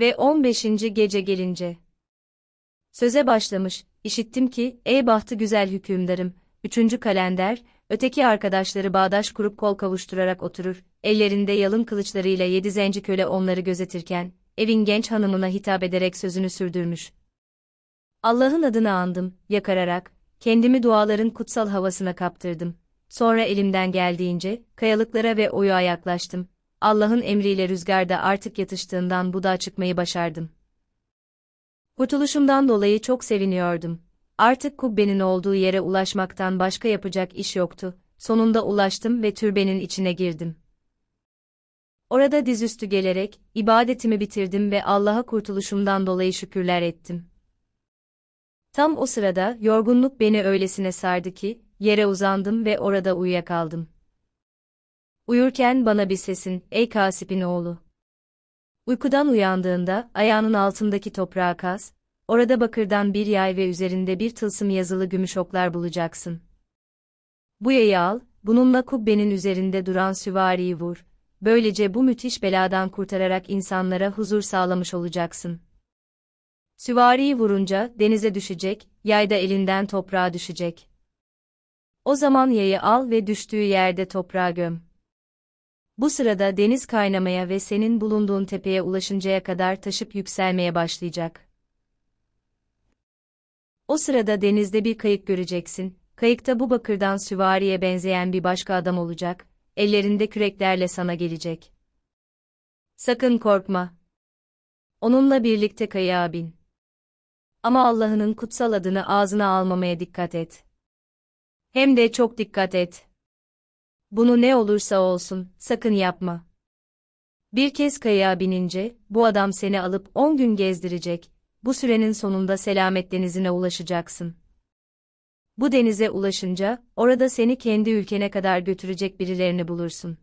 Ve 15. gece gelince. Söze başlamış, işittim ki, ey bahtı güzel hükümdarım, 3. kalender, öteki arkadaşları bağdaş kurup kol kavuşturarak oturur, ellerinde yalın kılıçlarıyla yedi zenci köle onları gözetirken, evin genç hanımına hitap ederek sözünü sürdürmüş. Allah'ın adını andım, yakararak, kendimi duaların kutsal havasına kaptırdım. Sonra elimden geldiğince, kayalıklara ve oya yaklaştım. Allah'ın emriyle rüzgarda artık yatıştığından budağa çıkmayı başardım. Kurtuluşumdan dolayı çok seviniyordum. Artık kubbenin olduğu yere ulaşmaktan başka yapacak iş yoktu. Sonunda ulaştım ve türbenin içine girdim. Orada dizüstü gelerek ibadetimi bitirdim ve Allah'a kurtuluşumdan dolayı şükürler ettim. Tam o sırada yorgunluk beni öylesine sardı ki yere uzandım ve orada uyuyakaldım. Uyurken bana bir sesin, ey Kasip'in oğlu. Uykudan uyandığında, ayağının altındaki toprağa kaz, orada bakırdan bir yay ve üzerinde bir tılsım yazılı gümüş oklar bulacaksın. Bu yayı al, bununla kubbenin üzerinde duran süvariyi vur, böylece bu müthiş beladan kurtararak insanlara huzur sağlamış olacaksın. Süvariyi vurunca denize düşecek, yay da elinden toprağa düşecek. O zaman yayı al ve düştüğü yerde toprağa göm. Bu sırada deniz kaynamaya ve senin bulunduğun tepeye ulaşıncaya kadar taşıp yükselmeye başlayacak. O sırada denizde bir kayık göreceksin. Kayıkta bu bakırdan süvariye benzeyen bir başka adam olacak. Ellerinde küreklerle sana gelecek. Sakın korkma. Onunla birlikte kayığa bin. Ama Allah'ının kutsal adını ağzına almamaya dikkat et. Hem de çok dikkat et. Bunu ne olursa olsun, sakın yapma. Bir kez kayaya binince, bu adam seni alıp on gün gezdirecek, bu sürenin sonunda selamet denizine ulaşacaksın. Bu denize ulaşınca, orada seni kendi ülkene kadar götürecek birilerini bulursun.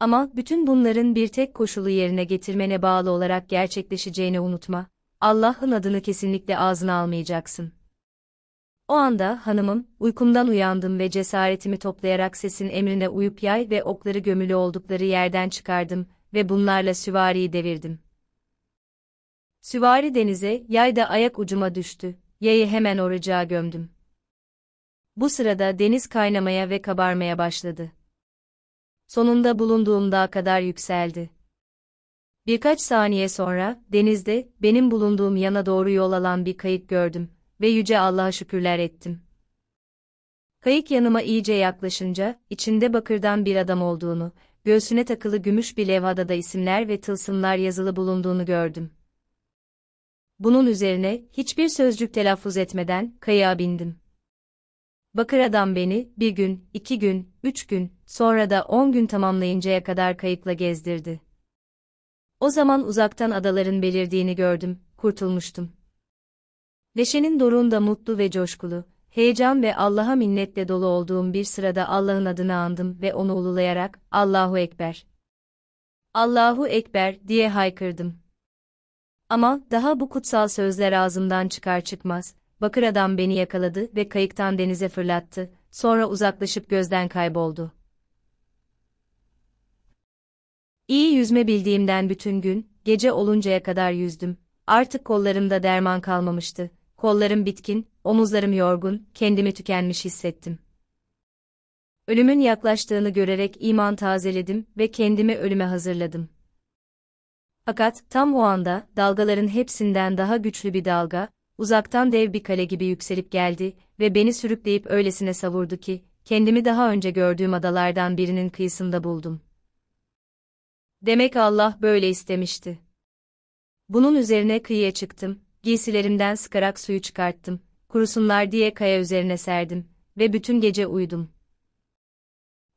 Ama bütün bunların bir tek koşulu yerine getirmene bağlı olarak gerçekleşeceğini unutma. Allah'ın adını kesinlikle ağzına almayacaksın. O anda hanımım, uykumdan uyandım ve cesaretimi toplayarak sesin emrine uyup yay ve okları gömülü oldukları yerden çıkardım ve bunlarla süvariyi devirdim. Süvari denize, yay da ayak ucuma düştü. Yayı hemen oracağa gömdüm. Bu sırada deniz kaynamaya ve kabarmaya başladı. Sonunda bulunduğum dağa kadar yükseldi. Birkaç saniye sonra, denizde, benim bulunduğum yana doğru yol alan bir kayık gördüm ve yüce Allah'a şükürler ettim. Kayık yanıma iyice yaklaşınca, içinde bakırdan bir adam olduğunu, göğsüne takılı gümüş bir levhada da isimler ve tılsımlar yazılı bulunduğunu gördüm. Bunun üzerine, hiçbir sözcük telaffuz etmeden, kayığa bindim. Bakır adam beni, bir gün, iki gün, üç gün, sonra da on gün tamamlayıncaya kadar kayıkla gezdirdi. O zaman uzaktan adaların belirdiğini gördüm, kurtulmuştum. Neşenin doruğunda mutlu ve coşkulu, heyecan ve Allah'a minnetle dolu olduğum bir sırada Allah'ın adını andım ve onu ululayarak Allahu Ekber. Allahu Ekber diye haykırdım. Ama daha bu kutsal sözler ağzımdan çıkar çıkmaz, bakır adam beni yakaladı ve kayıktan denize fırlattı, sonra uzaklaşıp gözden kayboldu. İyi yüzme bildiğimden bütün gün, gece oluncaya kadar yüzdüm. Artık kollarımda derman kalmamıştı kollarım bitkin, omuzlarım yorgun, kendimi tükenmiş hissettim. Ölümün yaklaştığını görerek iman tazeledim ve kendimi ölüme hazırladım. Fakat tam o anda dalgaların hepsinden daha güçlü bir dalga, uzaktan dev bir kale gibi yükselip geldi ve beni sürükleyip öylesine savurdu ki, kendimi daha önce gördüğüm adalardan birinin kıyısında buldum. Demek Allah böyle istemişti. Bunun üzerine kıyıya çıktım Giysilerimden sıkarak suyu çıkarttım, kurusunlar diye kaya üzerine serdim ve bütün gece uyudum.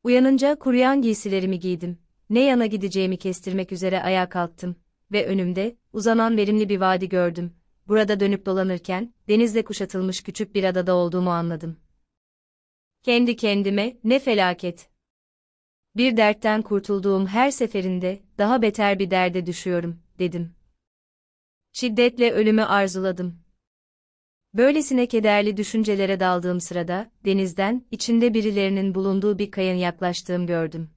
Uyanınca kuruyan giysilerimi giydim, ne yana gideceğimi kestirmek üzere ayağa kalktım ve önümde, uzanan verimli bir vadi gördüm. Burada dönüp dolanırken, denizle kuşatılmış küçük bir adada olduğumu anladım. Kendi kendime, ne felaket. Bir dertten kurtulduğum her seferinde, daha beter bir derde düşüyorum, dedim. Şiddetle ölümü arzuladım. Böylesine kederli düşüncelere daldığım sırada, denizden, içinde birilerinin bulunduğu bir kayın yaklaştığım gördüm.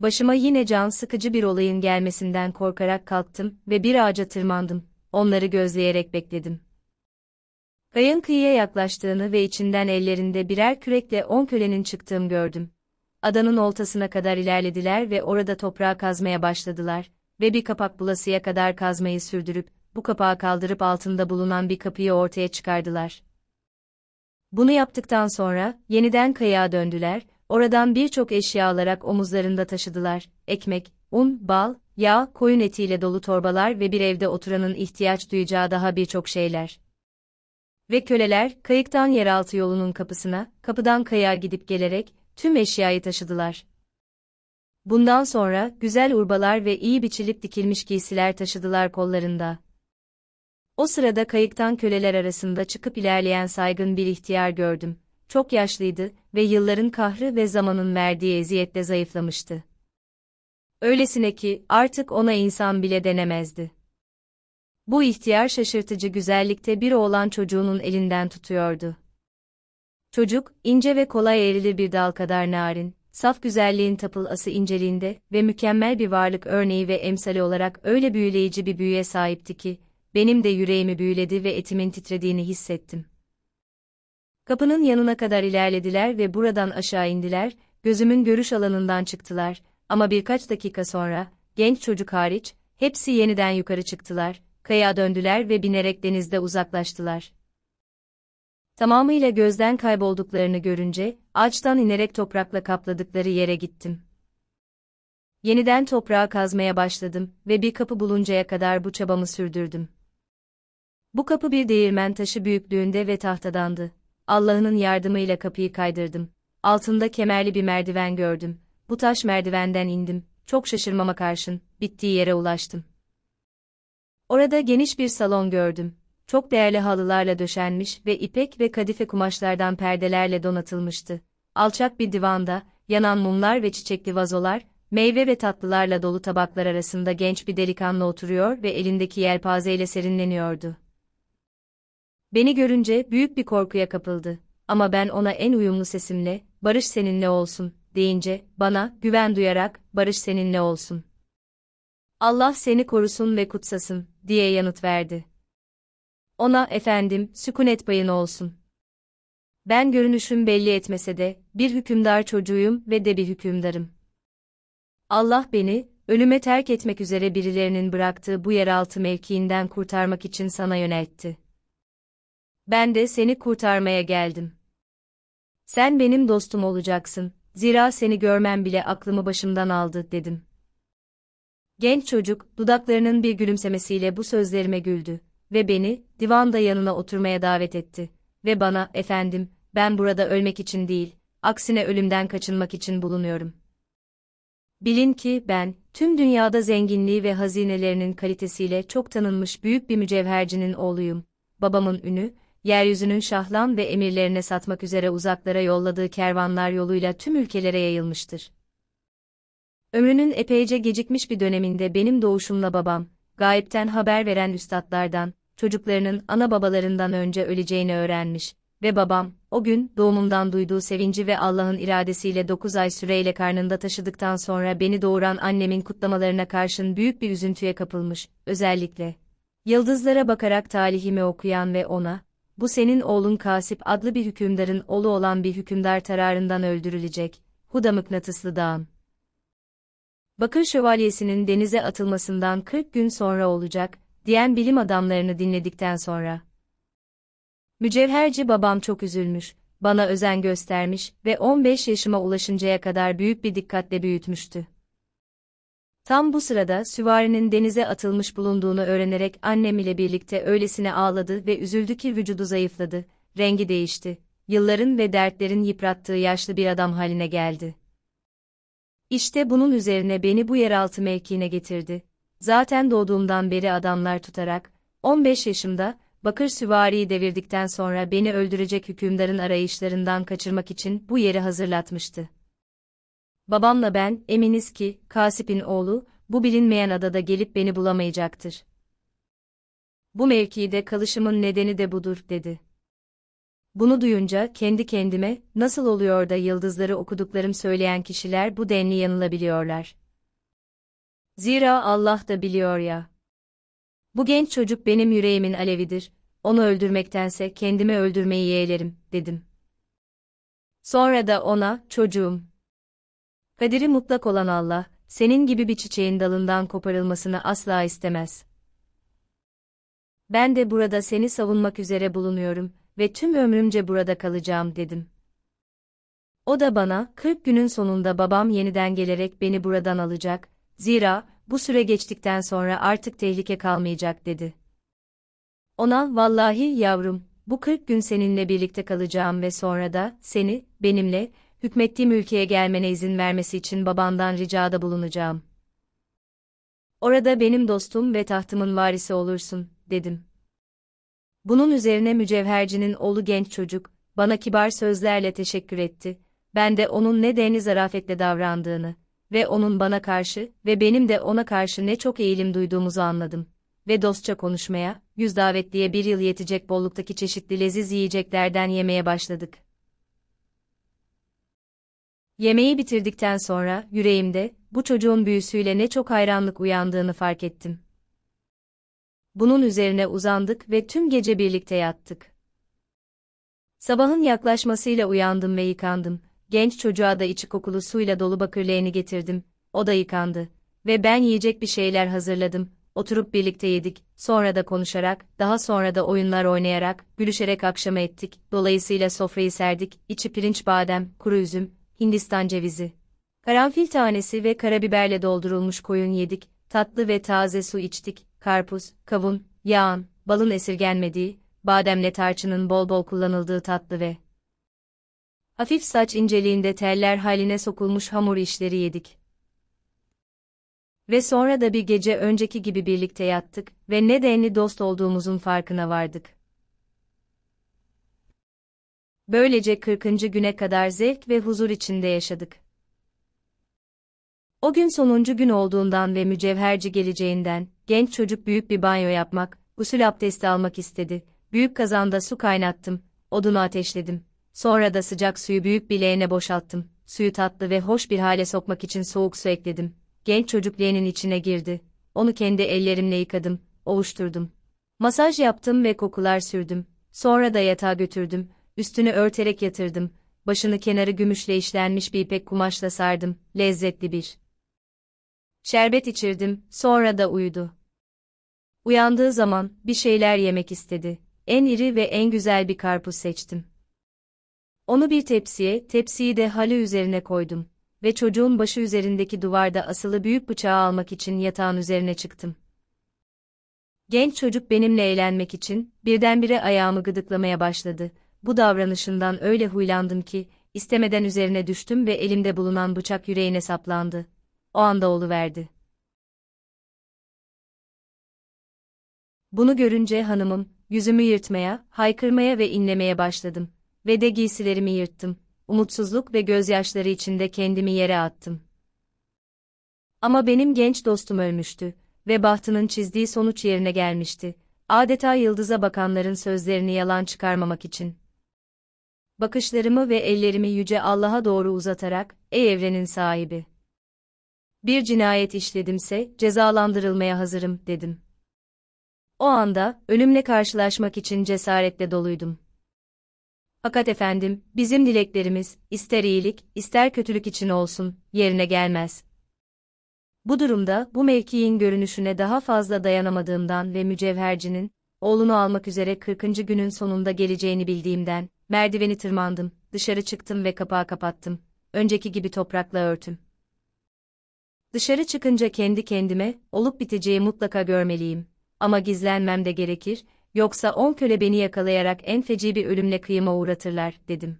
Başıma yine can sıkıcı bir olayın gelmesinden korkarak kalktım ve bir ağaca tırmandım, onları gözleyerek bekledim. Kayın kıyıya yaklaştığını ve içinden ellerinde birer kürekle on kölenin çıktığım gördüm. Adanın oltasına kadar ilerlediler ve orada toprağı kazmaya başladılar, ve bir kapak bulasıya kadar kazmayı sürdürüp, bu kapağı kaldırıp altında bulunan bir kapıyı ortaya çıkardılar. Bunu yaptıktan sonra, yeniden kayağa döndüler, oradan birçok eşya alarak omuzlarında taşıdılar, ekmek, un, bal, yağ, koyun etiyle dolu torbalar ve bir evde oturanın ihtiyaç duyacağı daha birçok şeyler. Ve köleler, kayıktan yeraltı yolunun kapısına, kapıdan kayağa gidip gelerek, tüm eşyayı taşıdılar. Bundan sonra, güzel urbalar ve iyi biçilip dikilmiş giysiler taşıdılar kollarında. O sırada kayıktan köleler arasında çıkıp ilerleyen saygın bir ihtiyar gördüm. Çok yaşlıydı ve yılların kahrı ve zamanın verdiği eziyetle zayıflamıştı. Öylesine ki artık ona insan bile denemezdi. Bu ihtiyar şaşırtıcı güzellikte bir oğlan çocuğunun elinden tutuyordu. Çocuk, ince ve kolay erili bir dal kadar narin, saf güzelliğin tapılası inceliğinde ve mükemmel bir varlık örneği ve emsali olarak öyle büyüleyici bir büyüye sahipti ki, benim de yüreğimi büyüledi ve etimin titrediğini hissettim. Kapının yanına kadar ilerlediler ve buradan aşağı indiler, gözümün görüş alanından çıktılar ama birkaç dakika sonra, genç çocuk hariç, hepsi yeniden yukarı çıktılar, kaya döndüler ve binerek denizde uzaklaştılar. Tamamıyla gözden kaybolduklarını görünce, ağaçtan inerek toprakla kapladıkları yere gittim. Yeniden toprağa kazmaya başladım ve bir kapı buluncaya kadar bu çabamı sürdürdüm. Bu kapı bir değirmen taşı büyüklüğünde ve tahtadandı. Allah'ın yardımıyla kapıyı kaydırdım. Altında kemerli bir merdiven gördüm. Bu taş merdivenden indim. Çok şaşırmama karşın, bittiği yere ulaştım. Orada geniş bir salon gördüm çok değerli halılarla döşenmiş ve ipek ve kadife kumaşlardan perdelerle donatılmıştı. Alçak bir divanda, yanan mumlar ve çiçekli vazolar, meyve ve tatlılarla dolu tabaklar arasında genç bir delikanlı oturuyor ve elindeki yelpazeyle serinleniyordu. Beni görünce büyük bir korkuya kapıldı. Ama ben ona en uyumlu sesimle, barış seninle olsun, deyince, bana, güven duyarak, barış seninle olsun. Allah seni korusun ve kutsasın, diye yanıt verdi. Ona, efendim, sükunet payın olsun. Ben görünüşüm belli etmese de, bir hükümdar çocuğuyum ve de bir hükümdarım. Allah beni, ölüme terk etmek üzere birilerinin bıraktığı bu yeraltı mevkiinden kurtarmak için sana yöneltti. Ben de seni kurtarmaya geldim. Sen benim dostum olacaksın, zira seni görmem bile aklımı başımdan aldı, dedim. Genç çocuk, dudaklarının bir gülümsemesiyle bu sözlerime güldü ve beni divanda yanına oturmaya davet etti ve bana efendim ben burada ölmek için değil, aksine ölümden kaçınmak için bulunuyorum. Bilin ki ben tüm dünyada zenginliği ve hazinelerinin kalitesiyle çok tanınmış büyük bir mücevhercinin oğluyum. Babamın ünü yeryüzünün şahlan ve emirlerine satmak üzere uzaklara yolladığı kervanlar yoluyla tüm ülkelere yayılmıştır. Ömrünün epeyce gecikmiş bir döneminde benim doğuşumla babam, gayipten haber veren üstadlardan, çocuklarının ana babalarından önce öleceğini öğrenmiş ve babam, o gün doğumumdan duyduğu sevinci ve Allah'ın iradesiyle 9 ay süreyle karnında taşıdıktan sonra beni doğuran annemin kutlamalarına karşın büyük bir üzüntüye kapılmış, özellikle. Yıldızlara bakarak talihimi okuyan ve ona, bu senin oğlun Kasip adlı bir hükümdarın oğlu olan bir hükümdar tararından öldürülecek, Huda Mıknatıslı Dağ'ın. Bakır Şövalyesi'nin denize atılmasından 40 gün sonra olacak, diyen bilim adamlarını dinledikten sonra. Mücevherci babam çok üzülmüş, bana özen göstermiş ve 15 yaşıma ulaşıncaya kadar büyük bir dikkatle büyütmüştü. Tam bu sırada süvarinin denize atılmış bulunduğunu öğrenerek annem ile birlikte öylesine ağladı ve üzüldü ki vücudu zayıfladı, rengi değişti, yılların ve dertlerin yıprattığı yaşlı bir adam haline geldi. İşte bunun üzerine beni bu yeraltı mevkiine getirdi. Zaten doğduğumdan beri adamlar tutarak, 15 yaşımda, Bakır süvariyi devirdikten sonra beni öldürecek hükümdarın arayışlarından kaçırmak için bu yeri hazırlatmıştı. Babamla ben, eminiz ki, Kasip'in oğlu, bu bilinmeyen adada gelip beni bulamayacaktır. Bu mevkide kalışımın nedeni de budur, dedi. Bunu duyunca kendi kendime, nasıl oluyor da yıldızları okuduklarım söyleyen kişiler bu denli yanılabiliyorlar. Zira Allah da biliyor ya. Bu genç çocuk benim yüreğimin alevidir, onu öldürmektense kendimi öldürmeyi yeğlerim, dedim. Sonra da ona, çocuğum. Kaderi mutlak olan Allah, senin gibi bir çiçeğin dalından koparılmasını asla istemez. Ben de burada seni savunmak üzere bulunuyorum.'' ve tüm ömrümce burada kalacağım dedim. O da bana 40 günün sonunda babam yeniden gelerek beni buradan alacak. Zira bu süre geçtikten sonra artık tehlike kalmayacak dedi. Ona vallahi yavrum bu 40 gün seninle birlikte kalacağım ve sonra da seni benimle hükmettiğim ülkeye gelmene izin vermesi için babandan ricada bulunacağım. Orada benim dostum ve tahtımın varisi olursun, dedim. Bunun üzerine mücevhercinin oğlu genç çocuk, bana kibar sözlerle teşekkür etti, ben de onun ne deni zarafetle davrandığını ve onun bana karşı ve benim de ona karşı ne çok eğilim duyduğumuzu anladım. Ve dostça konuşmaya, yüz davetliye bir yıl yetecek bolluktaki çeşitli leziz yiyeceklerden yemeye başladık. Yemeği bitirdikten sonra yüreğimde bu çocuğun büyüsüyle ne çok hayranlık uyandığını fark ettim bunun üzerine uzandık ve tüm gece birlikte yattık. Sabahın yaklaşmasıyla uyandım ve yıkandım. Genç çocuğa da içi kokulu suyla dolu bakır leğeni getirdim. O da yıkandı ve ben yiyecek bir şeyler hazırladım. Oturup birlikte yedik. Sonra da konuşarak, daha sonra da oyunlar oynayarak, gülüşerek akşama ettik. Dolayısıyla sofrayı serdik. İçi pirinç badem, kuru üzüm, Hindistan cevizi, karanfil tanesi ve karabiberle doldurulmuş koyun yedik. Tatlı ve taze su içtik karpuz, kavun, yağan, balın esirgenmediği, bademle tarçının bol bol kullanıldığı tatlı ve hafif saç inceliğinde teller haline sokulmuş hamur işleri yedik. Ve sonra da bir gece önceki gibi birlikte yattık ve ne denli dost olduğumuzun farkına vardık. Böylece 40. güne kadar zevk ve huzur içinde yaşadık. O gün sonuncu gün olduğundan ve mücevherci geleceğinden, genç çocuk büyük bir banyo yapmak, usul abdesti almak istedi. Büyük kazanda su kaynattım, odunu ateşledim. Sonra da sıcak suyu büyük bir leğene boşalttım. Suyu tatlı ve hoş bir hale sokmak için soğuk su ekledim. Genç çocuk leğenin içine girdi. Onu kendi ellerimle yıkadım, ovuşturdum. Masaj yaptım ve kokular sürdüm. Sonra da yatağa götürdüm. Üstünü örterek yatırdım. Başını kenarı gümüşle işlenmiş bir ipek kumaşla sardım. Lezzetli bir Şerbet içirdim, sonra da uyudu. Uyandığı zaman bir şeyler yemek istedi. En iri ve en güzel bir karpuz seçtim. Onu bir tepsiye, tepsiyi de halı üzerine koydum ve çocuğun başı üzerindeki duvarda asılı büyük bıçağı almak için yatağın üzerine çıktım. Genç çocuk benimle eğlenmek için birdenbire ayağımı gıdıklamaya başladı. Bu davranışından öyle huylandım ki istemeden üzerine düştüm ve elimde bulunan bıçak yüreğine saplandı o anda oluverdi. Bunu görünce hanımım, yüzümü yırtmaya, haykırmaya ve inlemeye başladım. Ve de giysilerimi yırttım. Umutsuzluk ve gözyaşları içinde kendimi yere attım. Ama benim genç dostum ölmüştü ve bahtının çizdiği sonuç yerine gelmişti. Adeta yıldıza bakanların sözlerini yalan çıkarmamak için. Bakışlarımı ve ellerimi yüce Allah'a doğru uzatarak, ey evrenin sahibi! bir cinayet işledimse cezalandırılmaya hazırım dedim. O anda ölümle karşılaşmak için cesaretle doluydum. Fakat efendim, bizim dileklerimiz, ister iyilik, ister kötülük için olsun, yerine gelmez. Bu durumda bu mevkiin görünüşüne daha fazla dayanamadığımdan ve mücevhercinin, oğlunu almak üzere 40. günün sonunda geleceğini bildiğimden, merdiveni tırmandım, dışarı çıktım ve kapağı kapattım. Önceki gibi toprakla örtüm. Dışarı çıkınca kendi kendime, olup biteceği mutlaka görmeliyim. Ama gizlenmem de gerekir, yoksa on köle beni yakalayarak en feci bir ölümle kıyıma uğratırlar, dedim.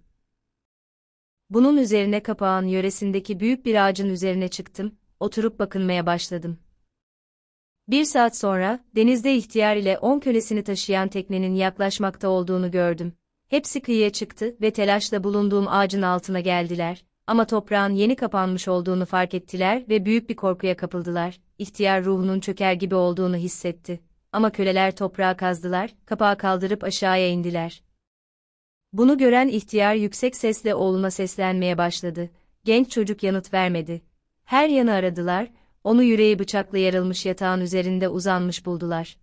Bunun üzerine kapağın yöresindeki büyük bir ağacın üzerine çıktım, oturup bakınmaya başladım. Bir saat sonra, denizde ihtiyar ile on kölesini taşıyan teknenin yaklaşmakta olduğunu gördüm. Hepsi kıyıya çıktı ve telaşla bulunduğum ağacın altına geldiler. Ama toprağın yeni kapanmış olduğunu fark ettiler ve büyük bir korkuya kapıldılar. İhtiyar ruhunun çöker gibi olduğunu hissetti. Ama köleler toprağı kazdılar, kapağı kaldırıp aşağıya indiler. Bunu gören ihtiyar yüksek sesle oğluna seslenmeye başladı. Genç çocuk yanıt vermedi. Her yanı aradılar, onu yüreği bıçakla yarılmış yatağın üzerinde uzanmış buldular.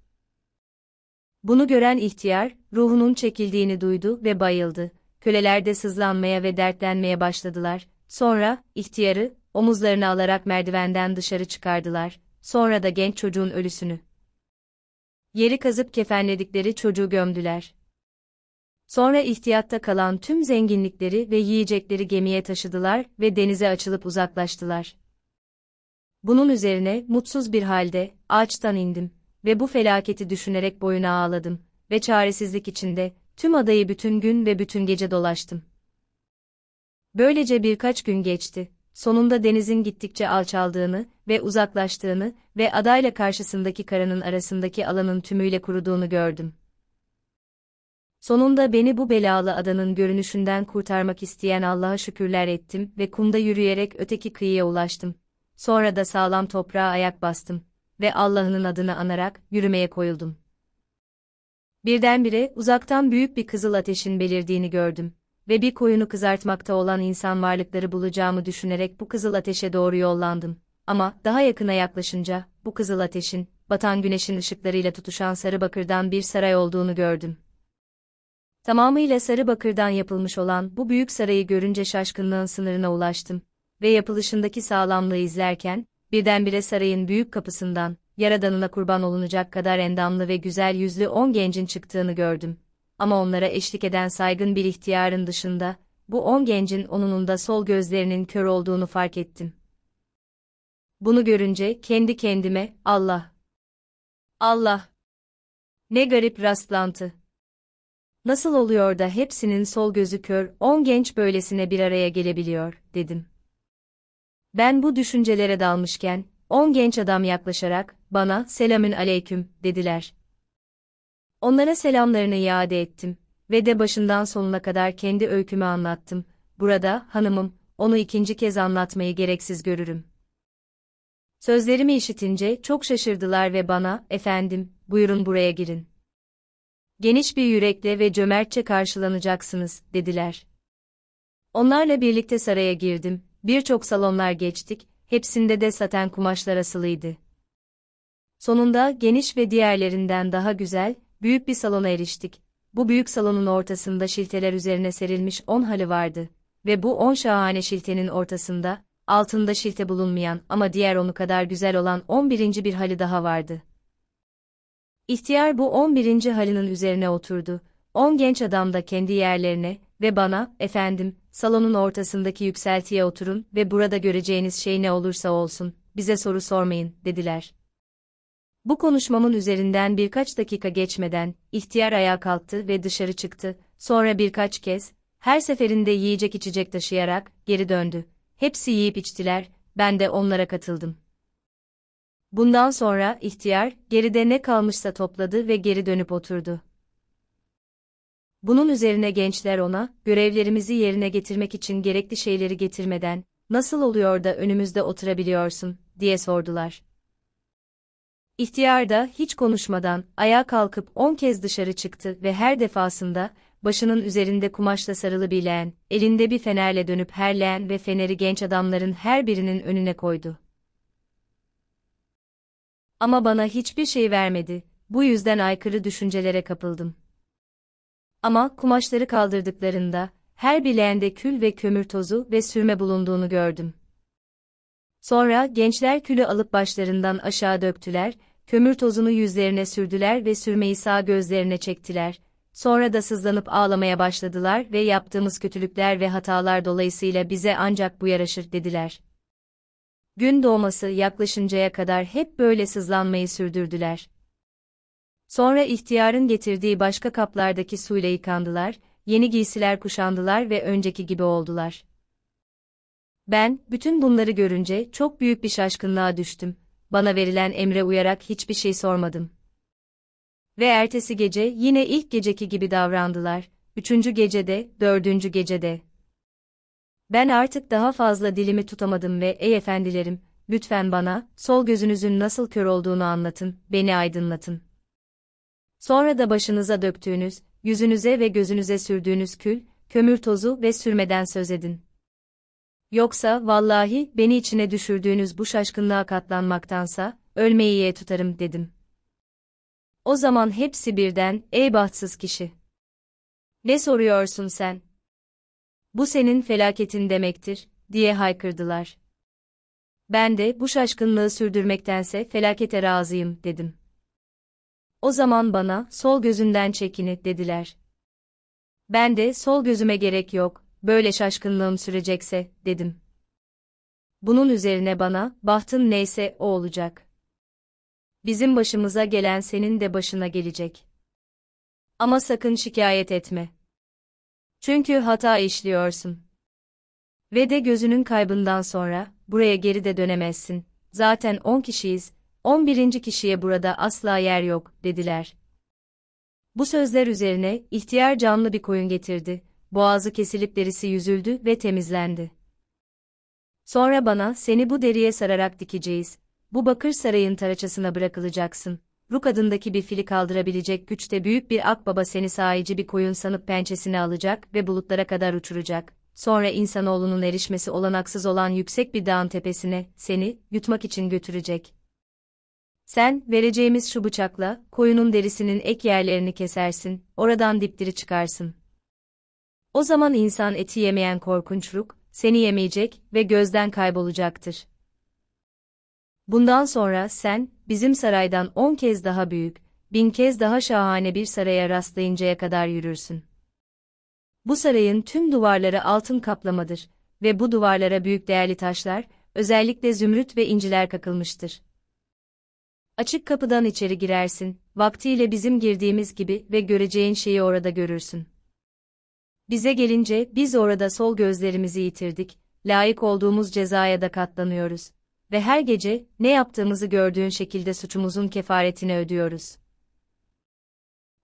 Bunu gören ihtiyar, ruhunun çekildiğini duydu ve bayıldı. Köleler de sızlanmaya ve dertlenmeye başladılar. Sonra, ihtiyarı, omuzlarını alarak merdivenden dışarı çıkardılar, sonra da genç çocuğun ölüsünü. Yeri kazıp kefenledikleri çocuğu gömdüler. Sonra ihtiyatta kalan tüm zenginlikleri ve yiyecekleri gemiye taşıdılar ve denize açılıp uzaklaştılar. Bunun üzerine mutsuz bir halde ağaçtan indim ve bu felaketi düşünerek boyuna ağladım ve çaresizlik içinde tüm adayı bütün gün ve bütün gece dolaştım. Böylece birkaç gün geçti. Sonunda denizin gittikçe alçaldığını ve uzaklaştığını ve adayla karşısındaki karanın arasındaki alanın tümüyle kuruduğunu gördüm. Sonunda beni bu belalı adanın görünüşünden kurtarmak isteyen Allah'a şükürler ettim ve kumda yürüyerek öteki kıyıya ulaştım. Sonra da sağlam toprağa ayak bastım ve Allah'ın adını anarak yürümeye koyuldum. Birdenbire uzaktan büyük bir kızıl ateşin belirdiğini gördüm ve bir koyunu kızartmakta olan insan varlıkları bulacağımı düşünerek bu kızıl ateşe doğru yollandım. Ama daha yakına yaklaşınca bu kızıl ateşin batan güneşin ışıklarıyla tutuşan sarı bakırdan bir saray olduğunu gördüm. Tamamıyla sarı bakırdan yapılmış olan bu büyük sarayı görünce şaşkınlığın sınırına ulaştım ve yapılışındaki sağlamlığı izlerken birdenbire sarayın büyük kapısından yaradanına kurban olunacak kadar endamlı ve güzel yüzlü on gencin çıktığını gördüm ama onlara eşlik eden saygın bir ihtiyarın dışında, bu on gencin onunun da sol gözlerinin kör olduğunu fark ettim. Bunu görünce kendi kendime, Allah! Allah! Ne garip rastlantı! Nasıl oluyor da hepsinin sol gözü kör, on genç böylesine bir araya gelebiliyor, dedim. Ben bu düşüncelere dalmışken, on genç adam yaklaşarak, bana, selamün aleyküm, dediler. Onlara selamlarını iade ettim ve de başından sonuna kadar kendi öykümü anlattım. Burada, hanımım, onu ikinci kez anlatmayı gereksiz görürüm. Sözlerimi işitince çok şaşırdılar ve bana, efendim, buyurun buraya girin. Geniş bir yürekle ve cömertçe karşılanacaksınız, dediler. Onlarla birlikte saraya girdim, birçok salonlar geçtik, hepsinde de saten kumaşlar asılıydı. Sonunda geniş ve diğerlerinden daha güzel, Büyük bir salona eriştik. Bu büyük salonun ortasında şilteler üzerine serilmiş on halı vardı. Ve bu on şahane şiltenin ortasında, altında şilte bulunmayan ama diğer onu kadar güzel olan on birinci bir halı daha vardı. İhtiyar bu on birinci halının üzerine oturdu. On genç adam da kendi yerlerine ve bana, efendim, salonun ortasındaki yükseltiye oturun ve burada göreceğiniz şey ne olursa olsun, bize soru sormayın, dediler. Bu konuşmamın üzerinden birkaç dakika geçmeden, ihtiyar ayağa kalktı ve dışarı çıktı, sonra birkaç kez, her seferinde yiyecek içecek taşıyarak, geri döndü. Hepsi yiyip içtiler, ben de onlara katıldım. Bundan sonra, ihtiyar, geride ne kalmışsa topladı ve geri dönüp oturdu. Bunun üzerine gençler ona, görevlerimizi yerine getirmek için gerekli şeyleri getirmeden, nasıl oluyor da önümüzde oturabiliyorsun, diye sordular. İhtiyar da hiç konuşmadan ayağa kalkıp on kez dışarı çıktı ve her defasında başının üzerinde kumaşla sarılı bir leğen, elinde bir fenerle dönüp her leğen ve feneri genç adamların her birinin önüne koydu. Ama bana hiçbir şey vermedi, bu yüzden aykırı düşüncelere kapıldım. Ama kumaşları kaldırdıklarında, her bir leğende kül ve kömür tozu ve sürme bulunduğunu gördüm. Sonra gençler külü alıp başlarından aşağı döktüler, kömür tozunu yüzlerine sürdüler ve sürmeyi sağ gözlerine çektiler. Sonra da sızlanıp ağlamaya başladılar ve yaptığımız kötülükler ve hatalar dolayısıyla bize ancak bu yaraşır dediler. Gün doğması yaklaşıncaya kadar hep böyle sızlanmayı sürdürdüler. Sonra ihtiyarın getirdiği başka kaplardaki suyla yıkandılar, yeni giysiler kuşandılar ve önceki gibi oldular. Ben, bütün bunları görünce çok büyük bir şaşkınlığa düştüm. Bana verilen emre uyarak hiçbir şey sormadım. Ve ertesi gece yine ilk geceki gibi davrandılar, üçüncü gecede, dördüncü gecede. Ben artık daha fazla dilimi tutamadım ve ey efendilerim, lütfen bana, sol gözünüzün nasıl kör olduğunu anlatın, beni aydınlatın. Sonra da başınıza döktüğünüz, yüzünüze ve gözünüze sürdüğünüz kül, kömür tozu ve sürmeden söz edin. Yoksa vallahi beni içine düşürdüğünüz bu şaşkınlığa katlanmaktansa ölmeyi ye tutarım dedim. O zaman hepsi birden ey bahtsız kişi. Ne soruyorsun sen? Bu senin felaketin demektir diye haykırdılar. Ben de bu şaşkınlığı sürdürmektense felakete razıyım dedim. O zaman bana sol gözünden çekini dediler. Ben de sol gözüme gerek yok, böyle şaşkınlığım sürecekse, dedim. Bunun üzerine bana, bahtın neyse o olacak. Bizim başımıza gelen senin de başına gelecek. Ama sakın şikayet etme. Çünkü hata işliyorsun. Ve de gözünün kaybından sonra, buraya geri de dönemezsin. Zaten on kişiyiz, on birinci kişiye burada asla yer yok, dediler. Bu sözler üzerine, ihtiyar canlı bir koyun getirdi boğazı kesilip derisi yüzüldü ve temizlendi. Sonra bana, seni bu deriye sararak dikeceğiz, bu bakır sarayın taraçasına bırakılacaksın. Ruk adındaki bir fili kaldırabilecek güçte büyük bir akbaba seni sahici bir koyun sanıp pençesini alacak ve bulutlara kadar uçuracak. Sonra insanoğlunun erişmesi olanaksız olan yüksek bir dağın tepesine seni yutmak için götürecek. Sen, vereceğimiz şu bıçakla, koyunun derisinin ek yerlerini kesersin, oradan dipdiri çıkarsın. O zaman insan eti yemeyen korkunçluk, seni yemeyecek ve gözden kaybolacaktır. Bundan sonra sen, bizim saraydan on kez daha büyük, bin kez daha şahane bir saraya rastlayıncaya kadar yürürsün. Bu sarayın tüm duvarları altın kaplamadır ve bu duvarlara büyük değerli taşlar, özellikle zümrüt ve inciler kakılmıştır. Açık kapıdan içeri girersin, vaktiyle bizim girdiğimiz gibi ve göreceğin şeyi orada görürsün. Bize gelince biz orada sol gözlerimizi yitirdik, layık olduğumuz cezaya da katlanıyoruz ve her gece ne yaptığımızı gördüğün şekilde suçumuzun kefaretini ödüyoruz.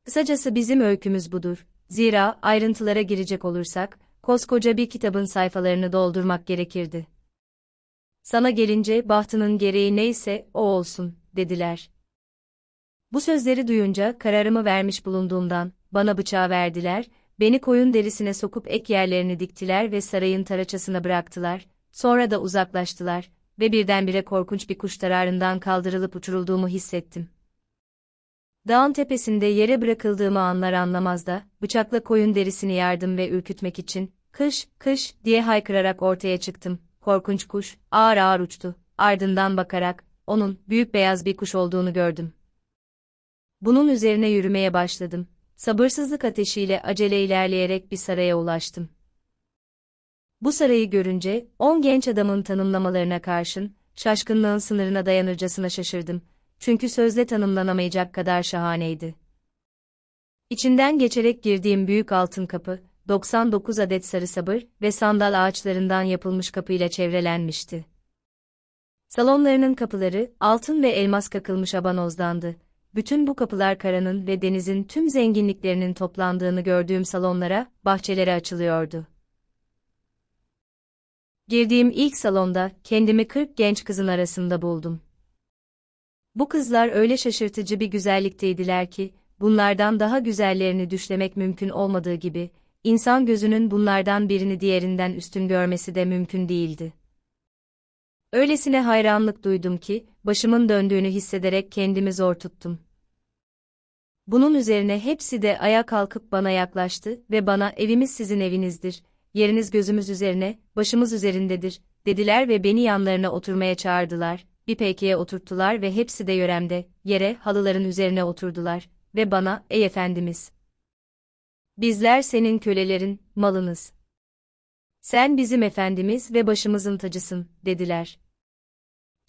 Kısacası bizim öykümüz budur. Zira ayrıntılara girecek olursak koskoca bir kitabın sayfalarını doldurmak gerekirdi. Sana gelince bahtının gereği neyse o olsun, dediler. Bu sözleri duyunca kararımı vermiş bulunduğumdan, bana bıçağı verdiler Beni koyun derisine sokup ek yerlerini diktiler ve sarayın taraçasına bıraktılar, sonra da uzaklaştılar ve birdenbire korkunç bir kuş tararından kaldırılıp uçurulduğumu hissettim. Dağın tepesinde yere bırakıldığımı anlar anlamaz da, bıçakla koyun derisini yardım ve ürkütmek için, kış, kış diye haykırarak ortaya çıktım. Korkunç kuş, ağır ağır uçtu. Ardından bakarak, onun büyük beyaz bir kuş olduğunu gördüm. Bunun üzerine yürümeye başladım. Sabırsızlık ateşiyle acele ilerleyerek bir saraya ulaştım. Bu sarayı görünce, on genç adamın tanımlamalarına karşın, şaşkınlığın sınırına dayanırcasına şaşırdım. Çünkü sözle tanımlanamayacak kadar şahaneydi. İçinden geçerek girdiğim büyük altın kapı, 99 adet sarı sabır ve sandal ağaçlarından yapılmış kapıyla çevrelenmişti. Salonlarının kapıları altın ve elmas kakılmış abanozdandı bütün bu kapılar karanın ve denizin tüm zenginliklerinin toplandığını gördüğüm salonlara, bahçelere açılıyordu. Girdiğim ilk salonda kendimi 40 genç kızın arasında buldum. Bu kızlar öyle şaşırtıcı bir güzellikteydiler ki, bunlardan daha güzellerini düşlemek mümkün olmadığı gibi, insan gözünün bunlardan birini diğerinden üstün görmesi de mümkün değildi. Öylesine hayranlık duydum ki, başımın döndüğünü hissederek kendimi zor tuttum. Bunun üzerine hepsi de ayağa kalkıp bana yaklaştı ve bana evimiz sizin evinizdir, yeriniz gözümüz üzerine, başımız üzerindedir, dediler ve beni yanlarına oturmaya çağırdılar, bir peykiye oturttular ve hepsi de yöremde, yere, halıların üzerine oturdular ve bana, ey efendimiz! Bizler senin kölelerin, malınız. Sen bizim efendimiz ve başımızın tacısın, dediler.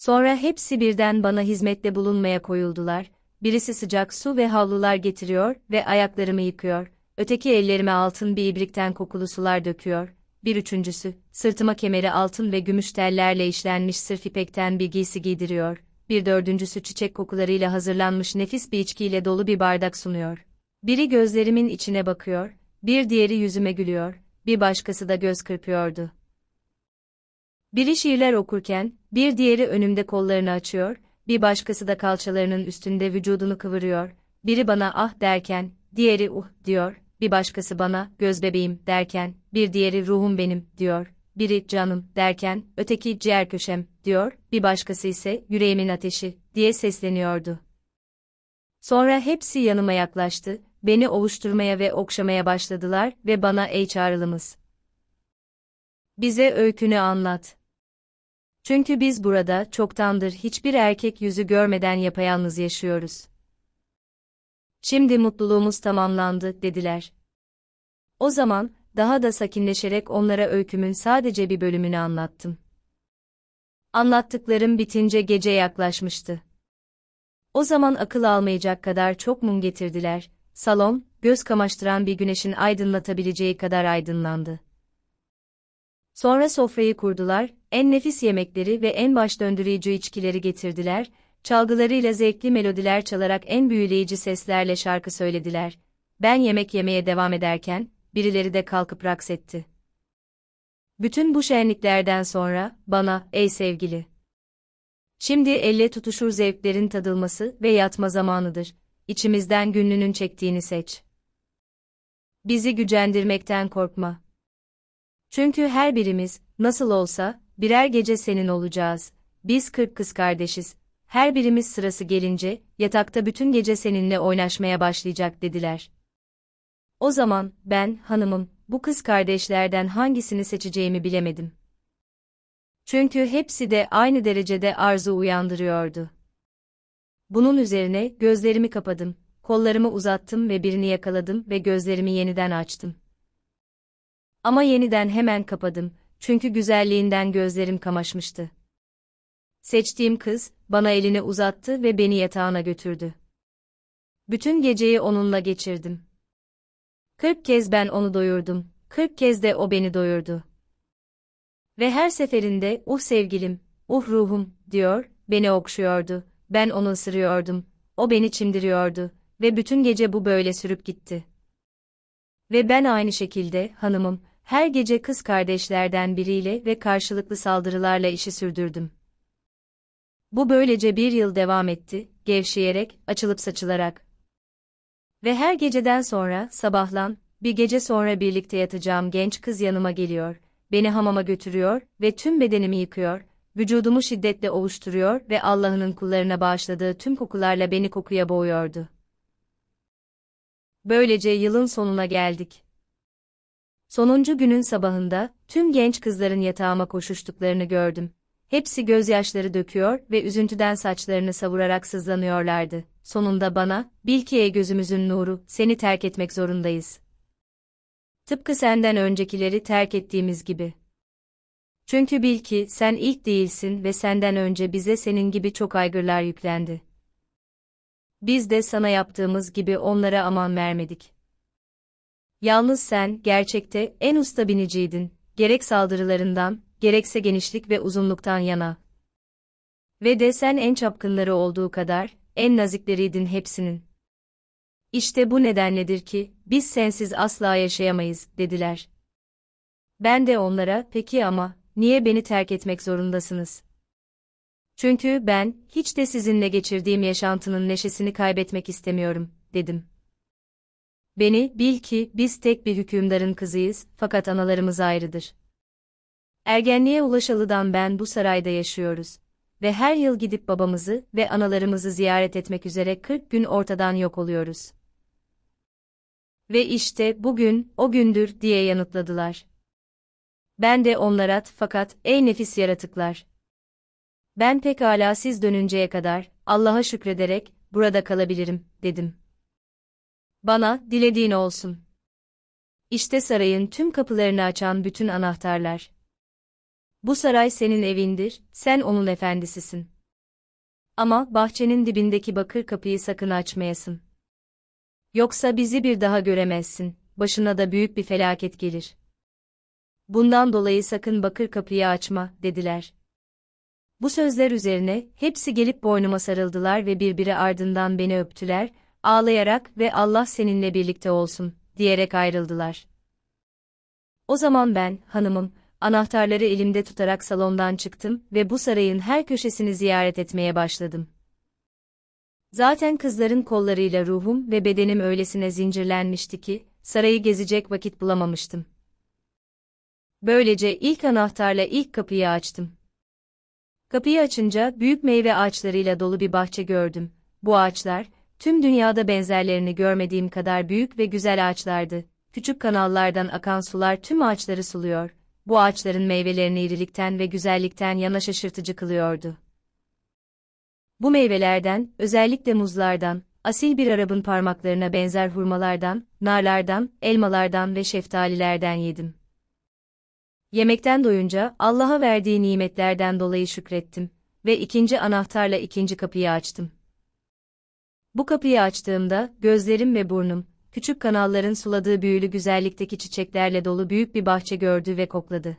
Sonra hepsi birden bana hizmette bulunmaya koyuldular. Birisi sıcak su ve havlular getiriyor ve ayaklarımı yıkıyor. Öteki ellerime altın bir ibrikten kokulu sular döküyor. Bir üçüncüsü, sırtıma kemeri altın ve gümüş tellerle işlenmiş sırf ipekten bir giysi giydiriyor. Bir dördüncüsü çiçek kokularıyla hazırlanmış nefis bir içkiyle dolu bir bardak sunuyor. Biri gözlerimin içine bakıyor, bir diğeri yüzüme gülüyor, bir başkası da göz kırpıyordu. Biri şiirler okurken, bir diğeri önümde kollarını açıyor, bir başkası da kalçalarının üstünde vücudunu kıvırıyor, biri bana ah derken, diğeri uh diyor, bir başkası bana göz bebeğim derken, bir diğeri ruhum benim diyor, biri canım derken, öteki ciğer köşem diyor, bir başkası ise yüreğimin ateşi diye sesleniyordu. Sonra hepsi yanıma yaklaştı, beni ovuşturmaya ve okşamaya başladılar ve bana ey çağrılımız. Bize öykünü anlat. Çünkü biz burada çoktandır hiçbir erkek yüzü görmeden yapayalnız yaşıyoruz. Şimdi mutluluğumuz tamamlandı, dediler. O zaman, daha da sakinleşerek onlara öykümün sadece bir bölümünü anlattım. Anlattıklarım bitince gece yaklaşmıştı. O zaman akıl almayacak kadar çok mum getirdiler, salon, göz kamaştıran bir güneşin aydınlatabileceği kadar aydınlandı. Sonra sofrayı kurdular, en nefis yemekleri ve en baş döndürücü içkileri getirdiler, çalgılarıyla zevkli melodiler çalarak en büyüleyici seslerle şarkı söylediler. Ben yemek yemeye devam ederken, birileri de kalkıp raks etti. Bütün bu şenliklerden sonra, bana, ey sevgili. Şimdi elle tutuşur zevklerin tadılması ve yatma zamanıdır. İçimizden günlünün çektiğini seç. Bizi gücendirmekten korkma. Çünkü her birimiz, nasıl olsa, birer gece senin olacağız. Biz kırk kız kardeşiz. Her birimiz sırası gelince, yatakta bütün gece seninle oynaşmaya başlayacak dediler. O zaman, ben, hanımım, bu kız kardeşlerden hangisini seçeceğimi bilemedim. Çünkü hepsi de aynı derecede arzu uyandırıyordu. Bunun üzerine gözlerimi kapadım, kollarımı uzattım ve birini yakaladım ve gözlerimi yeniden açtım. Ama yeniden hemen kapadım, çünkü güzelliğinden gözlerim kamaşmıştı. Seçtiğim kız, bana elini uzattı ve beni yatağına götürdü. Bütün geceyi onunla geçirdim. Kırk kez ben onu doyurdum, kırk kez de o beni doyurdu. Ve her seferinde, uh sevgilim, uh ruhum, diyor, beni okşuyordu, ben onu ısırıyordum, o beni çimdiriyordu ve bütün gece bu böyle sürüp gitti. Ve ben aynı şekilde, hanımım, her gece kız kardeşlerden biriyle ve karşılıklı saldırılarla işi sürdürdüm. Bu böylece bir yıl devam etti, gevşeyerek, açılıp saçılarak. Ve her geceden sonra, sabahlan, bir gece sonra birlikte yatacağım genç kız yanıma geliyor, beni hamama götürüyor ve tüm bedenimi yıkıyor, vücudumu şiddetle ovuşturuyor ve Allah'ın kullarına bağışladığı tüm kokularla beni kokuya boğuyordu. Böylece yılın sonuna geldik. Sonuncu günün sabahında, tüm genç kızların yatağıma koşuştuklarını gördüm. Hepsi gözyaşları döküyor ve üzüntüden saçlarını savurarak sızlanıyorlardı. Sonunda bana, Bilkiye gözümüzün nuru, seni terk etmek zorundayız. Tıpkı senden öncekileri terk ettiğimiz gibi. Çünkü bil ki sen ilk değilsin ve senden önce bize senin gibi çok aygırlar yüklendi. Biz de sana yaptığımız gibi onlara aman vermedik. Yalnız sen, gerçekte, en usta biniciydin, gerek saldırılarından, gerekse genişlik ve uzunluktan yana. Ve de sen en çapkınları olduğu kadar, en nazikleriydin hepsinin. İşte bu nedenledir ki, biz sensiz asla yaşayamayız, dediler. Ben de onlara, peki ama, niye beni terk etmek zorundasınız? Çünkü ben, hiç de sizinle geçirdiğim yaşantının neşesini kaybetmek istemiyorum, dedim. Beni bil ki biz tek bir hükümdarın kızıyız fakat analarımız ayrıdır. Ergenliğe ulaşalıdan ben bu sarayda yaşıyoruz ve her yıl gidip babamızı ve analarımızı ziyaret etmek üzere 40 gün ortadan yok oluyoruz. Ve işte bugün o gündür diye yanıtladılar. Ben de onlara, fakat ey nefis yaratıklar. Ben pekala siz dönünceye kadar Allah'a şükrederek burada kalabilirim dedim. Bana, dilediğin olsun. İşte sarayın tüm kapılarını açan bütün anahtarlar. Bu saray senin evindir, sen onun efendisisin. Ama bahçenin dibindeki bakır kapıyı sakın açmayasın. Yoksa bizi bir daha göremezsin, başına da büyük bir felaket gelir. Bundan dolayı sakın bakır kapıyı açma, dediler. Bu sözler üzerine hepsi gelip boynuma sarıldılar ve birbiri ardından beni öptüler, ağlayarak ve Allah seninle birlikte olsun, diyerek ayrıldılar. O zaman ben, hanımım, anahtarları elimde tutarak salondan çıktım ve bu sarayın her köşesini ziyaret etmeye başladım. Zaten kızların kollarıyla ruhum ve bedenim öylesine zincirlenmişti ki, sarayı gezecek vakit bulamamıştım. Böylece ilk anahtarla ilk kapıyı açtım. Kapıyı açınca büyük meyve ağaçlarıyla dolu bir bahçe gördüm. Bu ağaçlar, Tüm dünyada benzerlerini görmediğim kadar büyük ve güzel ağaçlardı. Küçük kanallardan akan sular tüm ağaçları suluyor. Bu ağaçların meyvelerini irilikten ve güzellikten yana şaşırtıcı kılıyordu. Bu meyvelerden, özellikle muzlardan, asil bir arabın parmaklarına benzer hurmalardan, narlardan, elmalardan ve şeftalilerden yedim. Yemekten doyunca Allah'a verdiği nimetlerden dolayı şükrettim ve ikinci anahtarla ikinci kapıyı açtım. Bu kapıyı açtığımda, gözlerim ve burnum, küçük kanalların suladığı büyülü güzellikteki çiçeklerle dolu büyük bir bahçe gördü ve kokladı.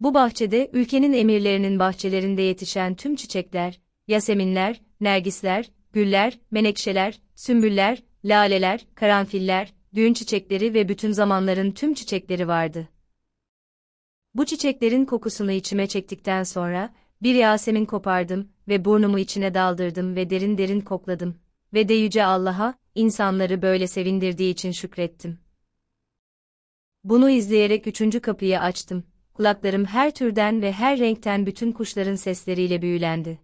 Bu bahçede, ülkenin emirlerinin bahçelerinde yetişen tüm çiçekler, yaseminler, nergisler, güller, menekşeler, sümbüller, laleler, karanfiller, düğün çiçekleri ve bütün zamanların tüm çiçekleri vardı. Bu çiçeklerin kokusunu içime çektikten sonra, bir Yasemin kopardım ve burnumu içine daldırdım ve derin derin kokladım. Ve de yüce Allah'a, insanları böyle sevindirdiği için şükrettim. Bunu izleyerek üçüncü kapıyı açtım. Kulaklarım her türden ve her renkten bütün kuşların sesleriyle büyülendi.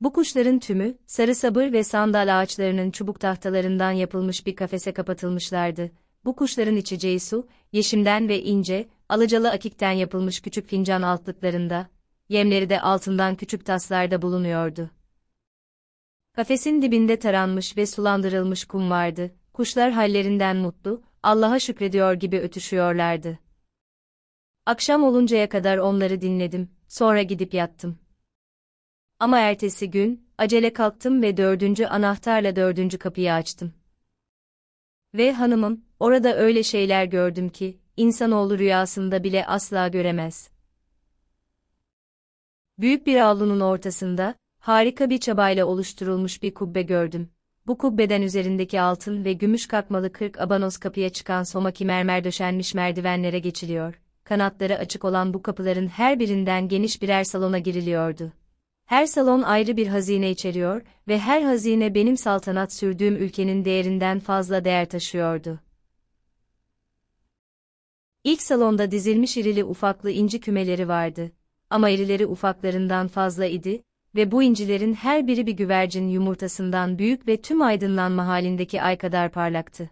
Bu kuşların tümü, sarı sabır ve sandal ağaçlarının çubuk tahtalarından yapılmış bir kafese kapatılmışlardı. Bu kuşların içeceği su, yeşimden ve ince, alıcalı akikten yapılmış küçük fincan altlıklarında, yemleri de altından küçük taslarda bulunuyordu. Kafesin dibinde taranmış ve sulandırılmış kum vardı, kuşlar hallerinden mutlu, Allah'a şükrediyor gibi ötüşüyorlardı. Akşam oluncaya kadar onları dinledim, sonra gidip yattım. Ama ertesi gün, acele kalktım ve dördüncü anahtarla dördüncü kapıyı açtım. Ve hanımım, orada öyle şeyler gördüm ki, insanoğlu rüyasında bile asla göremez.'' Büyük bir avlunun ortasında, harika bir çabayla oluşturulmuş bir kubbe gördüm. Bu kubbeden üzerindeki altın ve gümüş kakmalı 40 abanoz kapıya çıkan somaki mermer döşenmiş merdivenlere geçiliyor. Kanatları açık olan bu kapıların her birinden geniş birer salona giriliyordu. Her salon ayrı bir hazine içeriyor ve her hazine benim saltanat sürdüğüm ülkenin değerinden fazla değer taşıyordu. İlk salonda dizilmiş irili ufaklı inci kümeleri vardı ama erileri ufaklarından fazla idi ve bu incilerin her biri bir güvercin yumurtasından büyük ve tüm aydınlanma halindeki ay kadar parlaktı.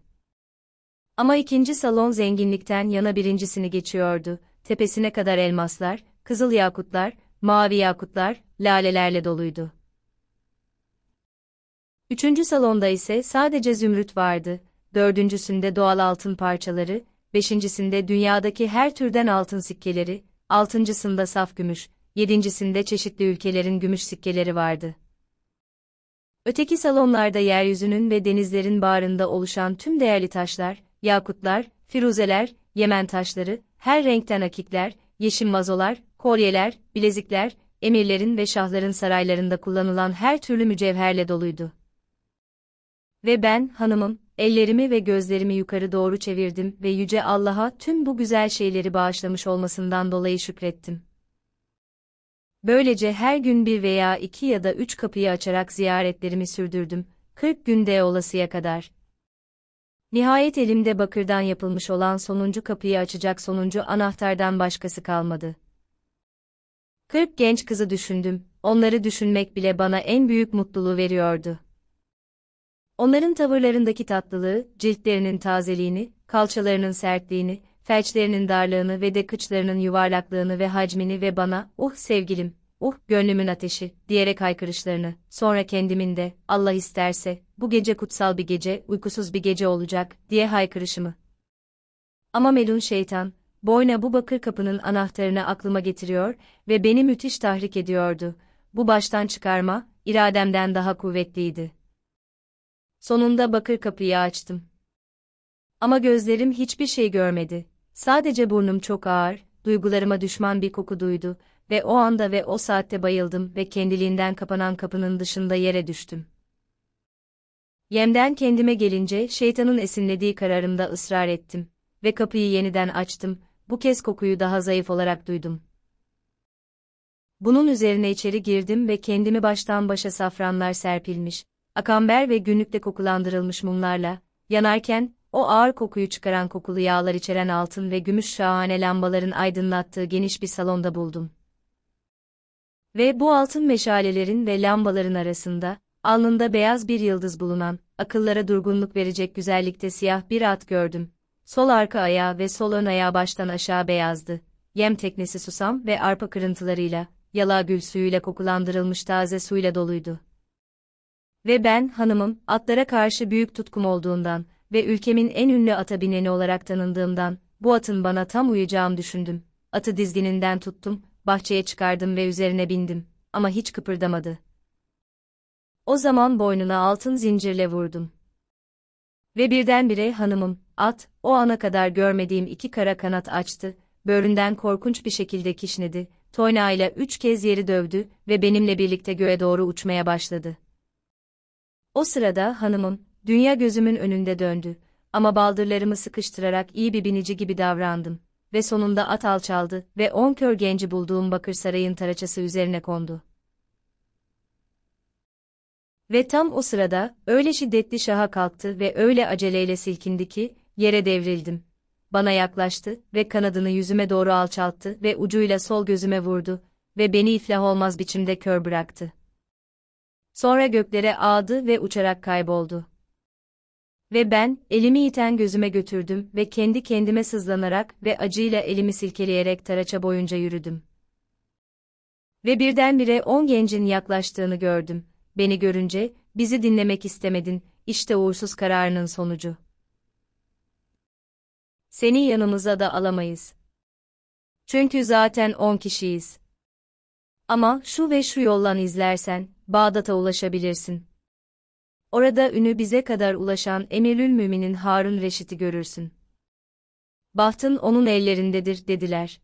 Ama ikinci salon zenginlikten yana birincisini geçiyordu, tepesine kadar elmaslar, kızıl yakutlar, mavi yakutlar, lalelerle doluydu. Üçüncü salonda ise sadece zümrüt vardı, dördüncüsünde doğal altın parçaları, beşincisinde dünyadaki her türden altın sikkeleri, altıncısında saf gümüş, yedincisinde çeşitli ülkelerin gümüş sikkeleri vardı. Öteki salonlarda yeryüzünün ve denizlerin bağrında oluşan tüm değerli taşlar, yakutlar, firuzeler, yemen taşları, her renkten akikler, yeşim vazolar, kolyeler, bilezikler, emirlerin ve şahların saraylarında kullanılan her türlü mücevherle doluydu. Ve ben, hanımım, ellerimi ve gözlerimi yukarı doğru çevirdim ve Yüce Allah'a tüm bu güzel şeyleri bağışlamış olmasından dolayı şükrettim. Böylece her gün bir veya iki ya da üç kapıyı açarak ziyaretlerimi sürdürdüm, 40 günde olasıya kadar. Nihayet elimde bakırdan yapılmış olan sonuncu kapıyı açacak sonuncu anahtardan başkası kalmadı. 40 genç kızı düşündüm, onları düşünmek bile bana en büyük mutluluğu veriyordu. Onların tavırlarındaki tatlılığı, ciltlerinin tazeliğini, kalçalarının sertliğini, felçlerinin darlığını ve de kıçlarının yuvarlaklığını ve hacmini ve bana, oh sevgilim, oh gönlümün ateşi, diyerek haykırışlarını, sonra kendimin de, Allah isterse, bu gece kutsal bir gece, uykusuz bir gece olacak, diye haykırışımı. Ama melun şeytan, boyna bu bakır kapının anahtarını aklıma getiriyor ve beni müthiş tahrik ediyordu. Bu baştan çıkarma, irademden daha kuvvetliydi. Sonunda bakır kapıyı açtım. Ama gözlerim hiçbir şey görmedi. Sadece burnum çok ağır, duygularıma düşman bir koku duydu ve o anda ve o saatte bayıldım ve kendiliğinden kapanan kapının dışında yere düştüm. Yemden kendime gelince şeytanın esinlediği kararımda ısrar ettim ve kapıyı yeniden açtım. Bu kez kokuyu daha zayıf olarak duydum. Bunun üzerine içeri girdim ve kendimi baştan başa safranlar serpilmiş, akamber ve günlükte kokulandırılmış mumlarla, yanarken, o ağır kokuyu çıkaran kokulu yağlar içeren altın ve gümüş şahane lambaların aydınlattığı geniş bir salonda buldum. Ve bu altın meşalelerin ve lambaların arasında, alnında beyaz bir yıldız bulunan, akıllara durgunluk verecek güzellikte siyah bir at gördüm. Sol arka ayağı ve sol ön ayağı baştan aşağı beyazdı. Yem teknesi susam ve arpa kırıntılarıyla, yala gül suyuyla kokulandırılmış taze suyla doluydu. Ve ben, hanımım, atlara karşı büyük tutkum olduğundan ve ülkemin en ünlü ata bineni olarak tanındığımdan, bu atın bana tam uyacağım düşündüm. Atı dizgininden tuttum, bahçeye çıkardım ve üzerine bindim. Ama hiç kıpırdamadı. O zaman boynuna altın zincirle vurdum. Ve birdenbire hanımım, at, o ana kadar görmediğim iki kara kanat açtı, böğründen korkunç bir şekilde kişnedi, toynağıyla üç kez yeri dövdü ve benimle birlikte göğe doğru uçmaya başladı. O sırada hanımım, dünya gözümün önünde döndü. Ama baldırlarımı sıkıştırarak iyi bir binici gibi davrandım. Ve sonunda at alçaldı ve on kör genci bulduğum sarayın taraçası üzerine kondu. Ve tam o sırada, öyle şiddetli şaha kalktı ve öyle aceleyle silkindi ki, yere devrildim. Bana yaklaştı ve kanadını yüzüme doğru alçalttı ve ucuyla sol gözüme vurdu ve beni iflah olmaz biçimde kör bıraktı. Sonra göklere ağdı ve uçarak kayboldu. Ve ben, elimi iten gözüme götürdüm ve kendi kendime sızlanarak ve acıyla elimi silkeleyerek taraça boyunca yürüdüm. Ve birdenbire on gencin yaklaştığını gördüm. Beni görünce, bizi dinlemek istemedin, işte uğursuz kararının sonucu. Seni yanımıza da alamayız. Çünkü zaten on kişiyiz. Ama şu ve şu yollan izlersen, Bağdat'a ulaşabilirsin. Orada ünü bize kadar ulaşan Emirül Mümin'in Harun Reşit'i görürsün. Bahtın onun ellerindedir, dediler.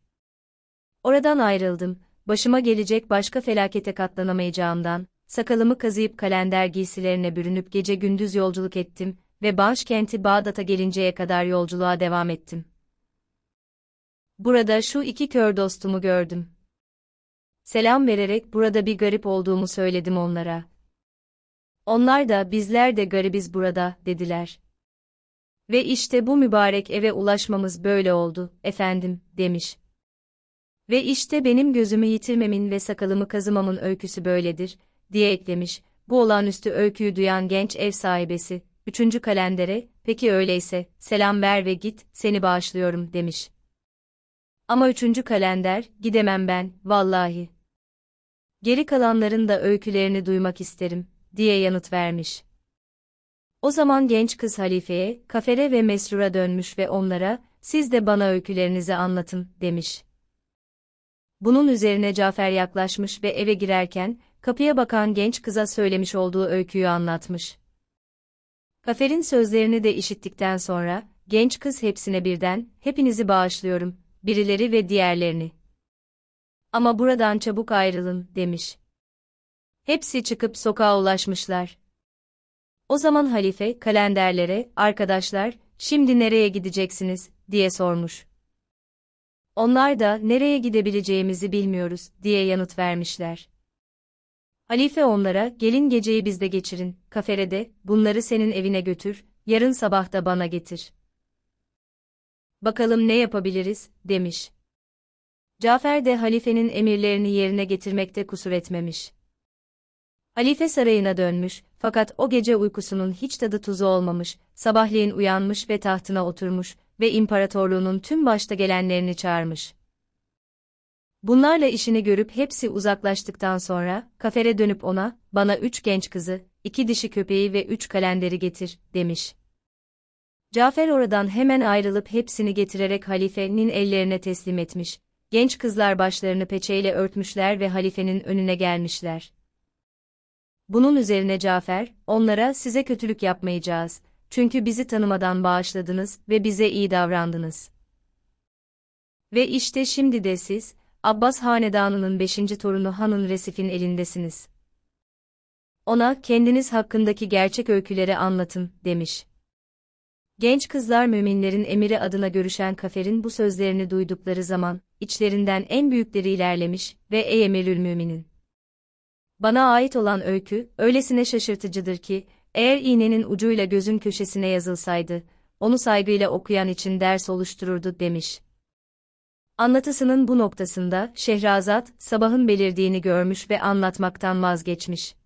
Oradan ayrıldım, başıma gelecek başka felakete katlanamayacağımdan, sakalımı kazıyıp kalender giysilerine bürünüp gece gündüz yolculuk ettim ve başkenti Bağdat'a gelinceye kadar yolculuğa devam ettim. Burada şu iki kör dostumu gördüm. Selam vererek burada bir garip olduğumu söyledim onlara. Onlar da bizler de garibiz burada, dediler. Ve işte bu mübarek eve ulaşmamız böyle oldu, efendim, demiş. Ve işte benim gözümü yitirmemin ve sakalımı kazımamın öyküsü böyledir, diye eklemiş, bu olağanüstü öyküyü duyan genç ev sahibesi, üçüncü kalendere, peki öyleyse, selam ver ve git, seni bağışlıyorum, demiş. Ama üçüncü kalender, gidemem ben, vallahi, geri kalanların da öykülerini duymak isterim, diye yanıt vermiş. O zaman genç kız halifeye, kafere ve mesrura dönmüş ve onlara, siz de bana öykülerinizi anlatın, demiş. Bunun üzerine Cafer yaklaşmış ve eve girerken, kapıya bakan genç kıza söylemiş olduğu öyküyü anlatmış. Kafer'in sözlerini de işittikten sonra, genç kız hepsine birden, hepinizi bağışlıyorum, birileri ve diğerlerini, ama buradan çabuk ayrılın, demiş. Hepsi çıkıp sokağa ulaşmışlar. O zaman halife, kalenderlere, arkadaşlar, şimdi nereye gideceksiniz, diye sormuş. Onlar da, nereye gidebileceğimizi bilmiyoruz, diye yanıt vermişler. Halife onlara, gelin geceyi bizde geçirin, kaferede, bunları senin evine götür, yarın sabah da bana getir. Bakalım ne yapabiliriz, demiş. Cafer de halifenin emirlerini yerine getirmekte kusur etmemiş. Halife sarayına dönmüş, fakat o gece uykusunun hiç tadı tuzu olmamış, sabahleyin uyanmış ve tahtına oturmuş ve imparatorluğunun tüm başta gelenlerini çağırmış. Bunlarla işini görüp hepsi uzaklaştıktan sonra, kafere dönüp ona, bana üç genç kızı, iki dişi köpeği ve üç kalenderi getir, demiş. Cafer oradan hemen ayrılıp hepsini getirerek halifenin ellerine teslim etmiş genç kızlar başlarını peçeyle örtmüşler ve halifenin önüne gelmişler. Bunun üzerine Cafer, onlara size kötülük yapmayacağız, çünkü bizi tanımadan bağışladınız ve bize iyi davrandınız. Ve işte şimdi de siz, Abbas Hanedanı'nın beşinci torunu Hanun Resif'in elindesiniz. Ona kendiniz hakkındaki gerçek öyküleri anlatın, demiş. Genç kızlar müminlerin emiri adına görüşen kaferin bu sözlerini duydukları zaman, içlerinden en büyükleri ilerlemiş ve ey emirül müminin. Bana ait olan öykü, öylesine şaşırtıcıdır ki, eğer iğnenin ucuyla gözün köşesine yazılsaydı, onu saygıyla okuyan için ders oluştururdu demiş. Anlatısının bu noktasında Şehrazat, sabahın belirdiğini görmüş ve anlatmaktan vazgeçmiş.